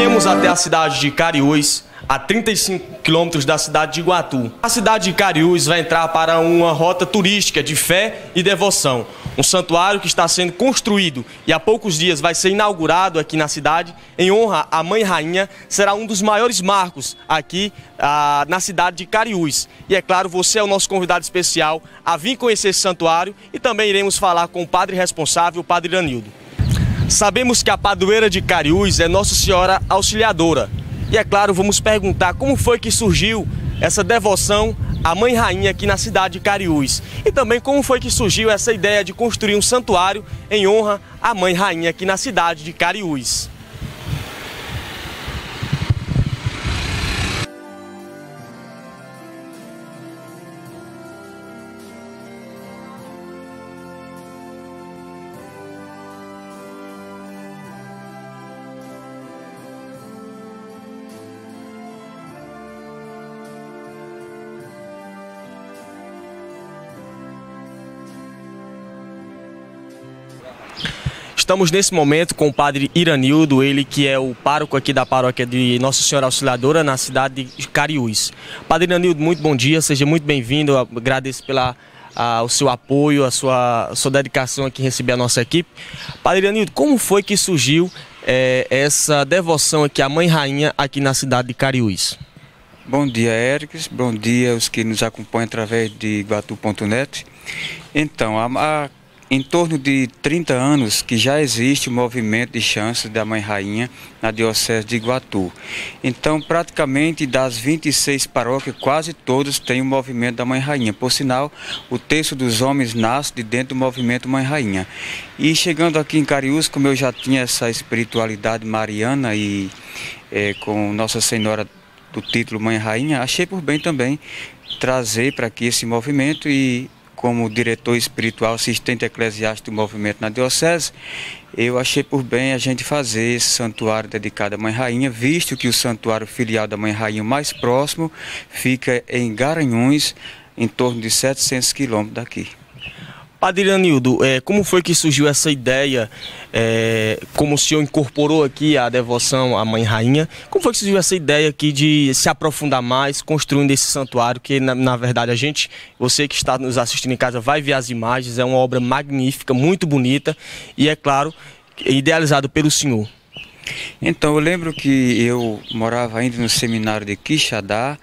Viemos até a cidade de Cariús, a 35 quilômetros da cidade de Iguatu. A cidade de Cariús vai entrar para uma rota turística de fé e devoção. Um santuário que está sendo construído e há poucos dias vai ser inaugurado aqui na cidade, em honra à Mãe Rainha, será um dos maiores marcos aqui ah, na cidade de Cariús. E é claro, você é o nosso convidado especial a vir conhecer esse santuário e também iremos falar com o padre responsável, o padre Danildo. Sabemos que a padroeira de Cariús é Nossa Senhora Auxiliadora. E é claro, vamos perguntar como foi que surgiu essa devoção à Mãe Rainha aqui na cidade de Cariús. E também como foi que surgiu essa ideia de construir um santuário em honra à Mãe Rainha aqui na cidade de Cariús. Estamos nesse momento com o padre Iranildo, ele que é o pároco aqui da paróquia de Nossa Senhora Auxiliadora, na cidade de Cariús. Padre Iranildo, muito bom dia, seja muito bem-vindo, agradeço pela, a, o seu apoio, a sua, a sua dedicação aqui em receber a nossa equipe. Padre Iranildo, como foi que surgiu é, essa devoção aqui à Mãe Rainha aqui na cidade de Cariús? Bom dia, Erics. Bom dia os que nos acompanham através de iguatu.net. Então, a, a em torno de 30 anos que já existe o movimento de chances da Mãe Rainha na Diocese de Iguatu. Então, praticamente das 26 paróquias, quase todas têm o movimento da Mãe Rainha. Por sinal, o terço dos homens nasce de dentro do movimento Mãe Rainha. E chegando aqui em Cariús, como eu já tinha essa espiritualidade mariana e é, com Nossa Senhora do título Mãe Rainha, achei por bem também trazer para aqui esse movimento e como diretor espiritual, assistente eclesiástico do movimento na Diocese, eu achei por bem a gente fazer esse santuário dedicado à Mãe Rainha, visto que o santuário filial da Mãe Rainha mais próximo fica em Garanhuns, em torno de 700 quilômetros daqui. Padre Anildo, é, como foi que surgiu essa ideia, é, como o senhor incorporou aqui a devoção à Mãe Rainha, como foi que surgiu essa ideia aqui de se aprofundar mais, construindo esse santuário, que na, na verdade a gente, você que está nos assistindo em casa, vai ver as imagens, é uma obra magnífica, muito bonita e é claro, idealizado pelo senhor. Então, eu lembro que eu morava ainda no seminário de Quixadá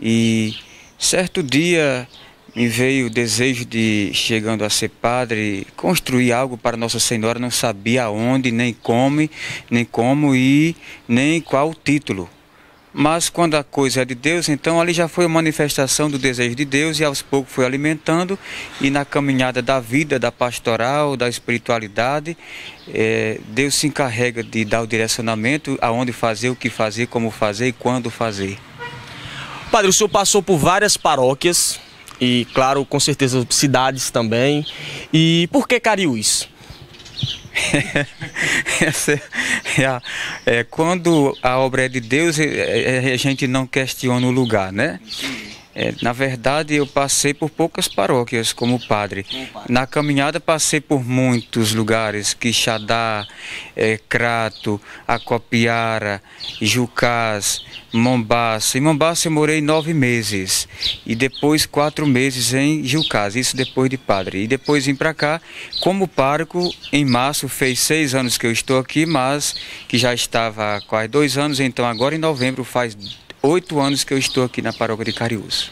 e certo dia me veio o desejo de, chegando a ser padre, construir algo para Nossa Senhora, não sabia onde, nem como, nem como e nem qual título. Mas quando a coisa é de Deus, então ali já foi a manifestação do desejo de Deus e aos poucos foi alimentando. E na caminhada da vida, da pastoral, da espiritualidade, é, Deus se encarrega de dar o direcionamento aonde fazer, o que fazer, como fazer e quando fazer. Padre, o senhor passou por várias paróquias, e, claro, com certeza, cidades também. E por que Cariús? é, é, quando a obra é de Deus, é, é, a gente não questiona o lugar, né? É, na verdade, eu passei por poucas paróquias como padre. Na caminhada, passei por muitos lugares: Quixadá, é, Crato, Acopiara, Jucás, Mombaça. Em Mombaça, eu morei nove meses e depois quatro meses em Jucás, isso depois de padre. E depois vim para cá como parco Em março, fez seis anos que eu estou aqui, mas que já estava há quase dois anos, então agora em novembro faz oito anos que eu estou aqui na paróquia de Cariús.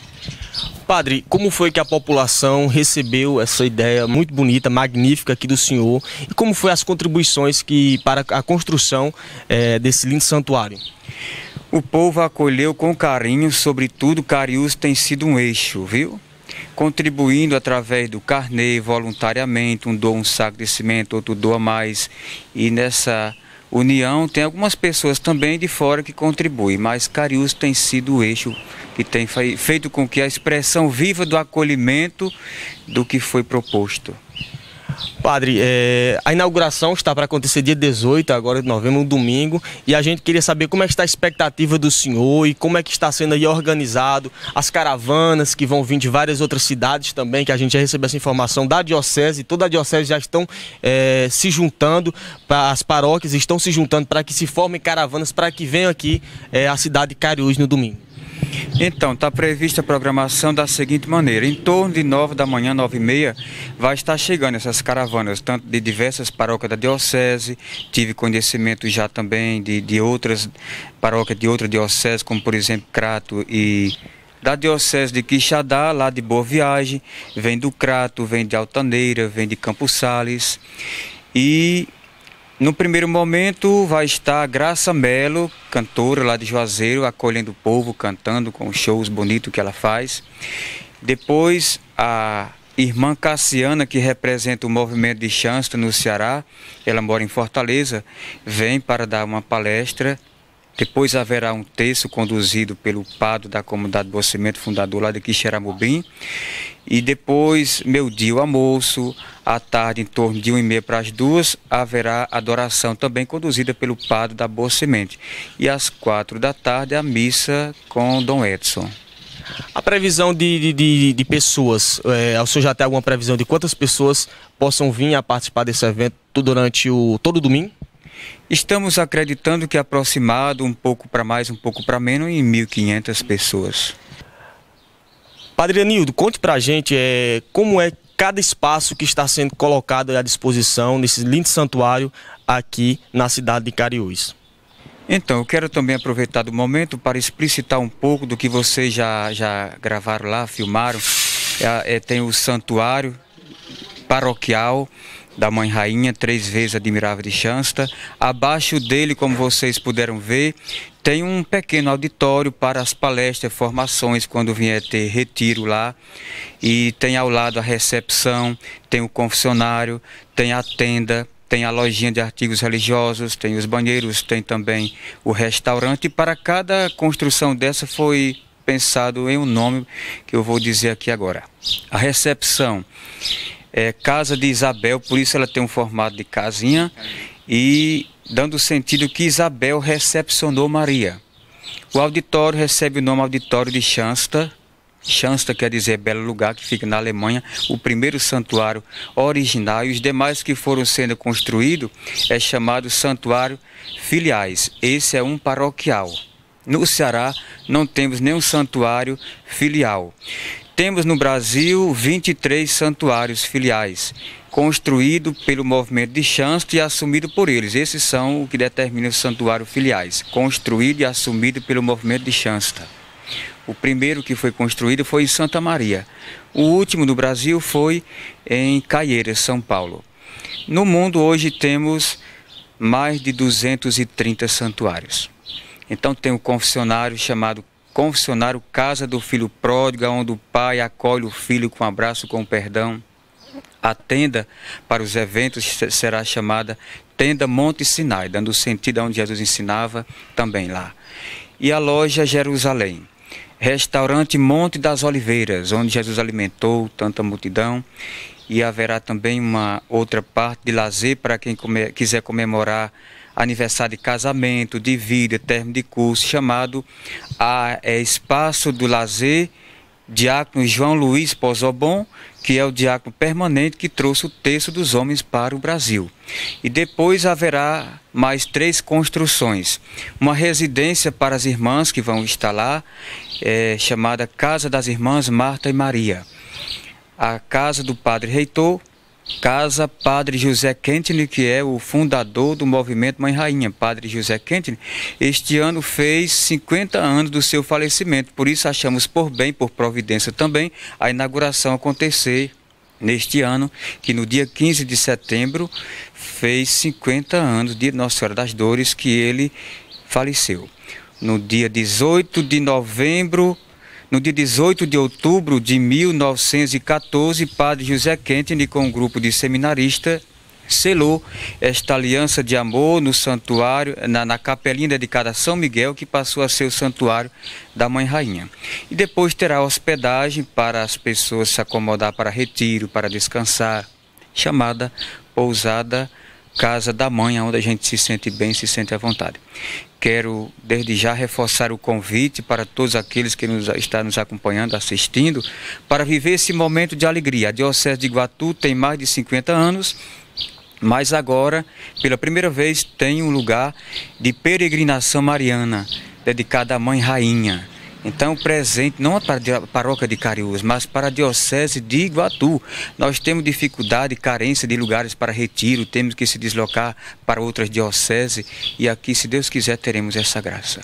Padre, como foi que a população recebeu essa ideia muito bonita, magnífica aqui do senhor? E como foi as contribuições que para a construção é, desse lindo santuário? O povo acolheu com carinho, sobretudo Cariús tem sido um eixo, viu? Contribuindo através do carnê, voluntariamente, um doa um saco de cimento, outro doa mais. E nessa União, tem algumas pessoas também de fora que contribuem, mas Cariús tem sido o eixo que tem feito com que a expressão viva do acolhimento do que foi proposto Padre, é, a inauguração está para acontecer dia 18, agora de novembro, um domingo, e a gente queria saber como é que está a expectativa do senhor e como é que está sendo aí organizado as caravanas que vão vir de várias outras cidades também, que a gente já recebeu essa informação da diocese, toda a diocese já estão é, se juntando, as paróquias estão se juntando para que se formem caravanas para que venham aqui é, a cidade de Cariús no domingo. Então, está prevista a programação da seguinte maneira: em torno de 9 da manhã, 9 e meia, vai estar chegando essas caravanas, tanto de diversas paróquias da Diocese, tive conhecimento já também de, de outras paróquias de outra diocese, como por exemplo Crato e da Diocese de Quixadá, lá de Boa Viagem, vem do Crato, vem de Altaneira, vem de Campos Sales. E no primeiro momento vai estar Graça Melo, cantora lá de Juazeiro, acolhendo o povo, cantando com shows bonitos que ela faz. Depois a irmã Cassiana, que representa o movimento de Chansto no Ceará, ela mora em Fortaleza, vem para dar uma palestra. Depois haverá um texto conduzido pelo padre da comunidade Bocimento, fundador lá de Quixeramobim. E depois, meu dia, o almoço, à tarde, em torno de 1h30 para as duas, haverá adoração também conduzida pelo padre da Boa Semente. E às quatro da tarde, a missa com Dom Edson. A previsão de, de, de pessoas, é, o senhor já tem alguma previsão de quantas pessoas possam vir a participar desse evento durante o todo o domingo? Estamos acreditando que aproximado, um pouco para mais, um pouco para menos, em 1.500 pessoas. Padre Anildo, conte para a gente é, como é cada espaço que está sendo colocado à disposição nesse lindo santuário aqui na cidade de Cariús. Então, eu quero também aproveitar do momento para explicitar um pouco do que vocês já, já gravaram lá, filmaram. É, é, tem o santuário paroquial da Mãe Rainha, três vezes admirável de Shansta. Abaixo dele, como vocês puderam ver, tem um pequeno auditório para as palestras, formações, quando vier ter retiro lá. E tem ao lado a recepção, tem o confessionário, tem a tenda, tem a lojinha de artigos religiosos, tem os banheiros, tem também o restaurante. E para cada construção dessa foi pensado em um nome que eu vou dizer aqui agora. A recepção é casa de Isabel, por isso ela tem um formato de casinha, e dando o sentido que Isabel recepcionou Maria. O auditório recebe o nome Auditório de Schanster. Schanster quer dizer belo lugar que fica na Alemanha, o primeiro santuário original e os demais que foram sendo construídos é chamado santuário filiais. Esse é um paroquial. No Ceará não temos nenhum santuário filial temos no Brasil 23 santuários filiais, construído pelo movimento de Chansto e assumido por eles. Esses são o que determina os santuários filiais, construído e assumido pelo movimento de Chansta. Tá? O primeiro que foi construído foi em Santa Maria. O último no Brasil foi em Caieiras, São Paulo. No mundo hoje temos mais de 230 santuários. Então tem o um confessionário chamado confessionário Casa do Filho Pródigo, onde o pai acolhe o filho com um abraço, com perdão. A tenda para os eventos será chamada Tenda Monte Sinai, dando sentido a onde Jesus ensinava também lá. E a loja Jerusalém, restaurante Monte das Oliveiras, onde Jesus alimentou tanta multidão. E haverá também uma outra parte de lazer para quem come, quiser comemorar aniversário de casamento, de vida, termo de curso, chamado a é, Espaço do Lazer Diácono João Luiz Pozobon, que é o diácono permanente que trouxe o texto dos homens para o Brasil. E depois haverá mais três construções: uma residência para as irmãs que vão estar lá, é, chamada Casa das Irmãs Marta e Maria, a casa do Padre Reitor Casa Padre José Quentini, que é o fundador do movimento Mãe Rainha. Padre José Quentini, este ano fez 50 anos do seu falecimento, por isso achamos por bem, por providência também, a inauguração acontecer neste ano, que no dia 15 de setembro fez 50 anos de Nossa Senhora das Dores, que ele faleceu. No dia 18 de novembro no dia 18 de outubro de 1914, Padre José Kentini, com um grupo de seminaristas, selou esta aliança de amor no santuário, na, na, capelinha dedicada a São Miguel, que passou a ser o santuário da Mãe Rainha. E depois terá hospedagem para as pessoas se acomodar para retiro, para descansar, chamada Pousada casa da mãe, onde a gente se sente bem, se sente à vontade. Quero desde já reforçar o convite para todos aqueles que nos, estão nos acompanhando, assistindo, para viver esse momento de alegria. A Diocese de Iguatu tem mais de 50 anos mas agora, pela primeira vez, tem um lugar de peregrinação mariana, dedicado à Mãe Rainha. Então, presente não é para a paróquia de Cariús, mas para a diocese de Iguatu. Nós temos dificuldade, carência de lugares para retiro, temos que se deslocar para outras dioceses e aqui, se Deus quiser, teremos essa graça.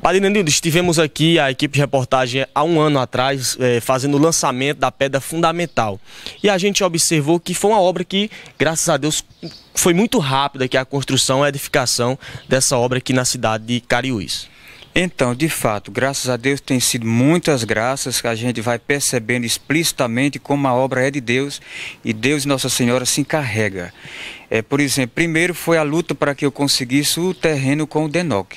Padre Nenildo, estivemos aqui, a equipe de reportagem, há um ano atrás, eh, fazendo o lançamento da Pedra Fundamental. E a gente observou que foi uma obra que, graças a Deus, foi muito rápida que é a construção, a edificação dessa obra aqui na cidade de Cariús. Então, de fato, graças a Deus tem sido muitas graças que a gente vai percebendo explicitamente como a obra é de Deus e Deus e Nossa Senhora se encarrega. É, por exemplo, primeiro foi a luta para que eu conseguisse o terreno com o Denoc.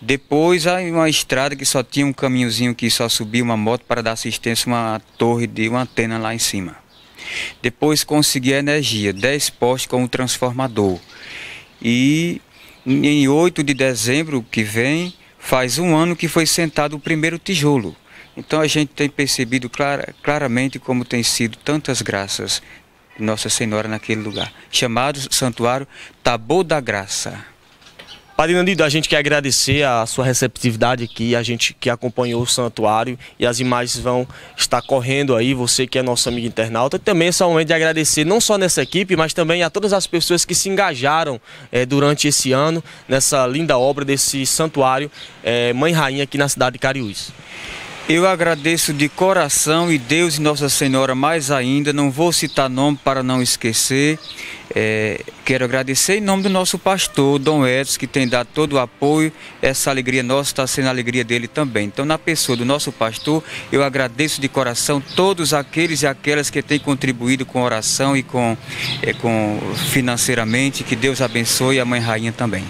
Depois, uma estrada que só tinha um caminhozinho que só subia uma moto para dar assistência a uma torre de uma antena lá em cima. Depois consegui a energia, 10 postes com um transformador. E em 8 de dezembro que vem, faz um ano que foi sentado o primeiro tijolo. Então a gente tem percebido clara, claramente como tem sido tantas graças de Nossa Senhora naquele lugar, chamado Santuário Tabor da Graça. Padre Nandido, a gente quer agradecer a sua receptividade aqui, a gente que acompanhou o santuário e as imagens vão estar correndo aí, você que é nosso amigo internauta. E também é só um momento de agradecer não só nessa equipe, mas também a todas as pessoas que se engajaram é, durante esse ano nessa linda obra desse santuário é, Mãe Rainha aqui na cidade de Cariús. Eu agradeço de coração e Deus e Nossa Senhora mais ainda, não vou citar nome para não esquecer. É, quero agradecer em nome do nosso pastor, Dom Edson, que tem dado todo o apoio. Essa alegria nossa está sendo a alegria dele também. Então, na pessoa do nosso pastor, eu agradeço de coração todos aqueles e aquelas que têm contribuído com oração e com, é, com financeiramente. Que Deus abençoe a Mãe Rainha também.